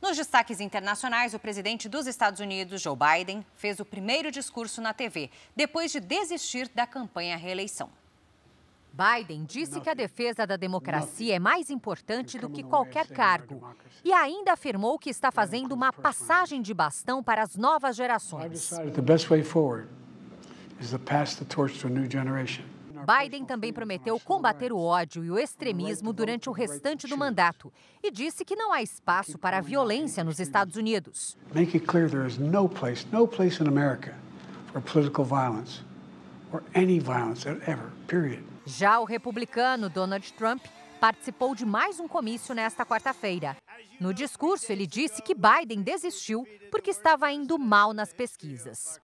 Nos destaques internacionais, o presidente dos Estados Unidos, Joe Biden, fez o primeiro discurso na TV, depois de desistir da campanha à reeleição. Biden disse que a defesa da democracia é mais importante do que qualquer cargo e ainda afirmou que está fazendo uma passagem de bastão para as novas gerações. Biden também prometeu combater o ódio e o extremismo durante o restante do mandato e disse que não há espaço para a violência nos Estados Unidos. Make it clear there is no place, no place in America for political violence or any violence ever, period. Já o republicano Donald Trump participou de mais um comício nesta quarta-feira. No discurso, ele disse que Biden desistiu porque estava indo mal nas pesquisas.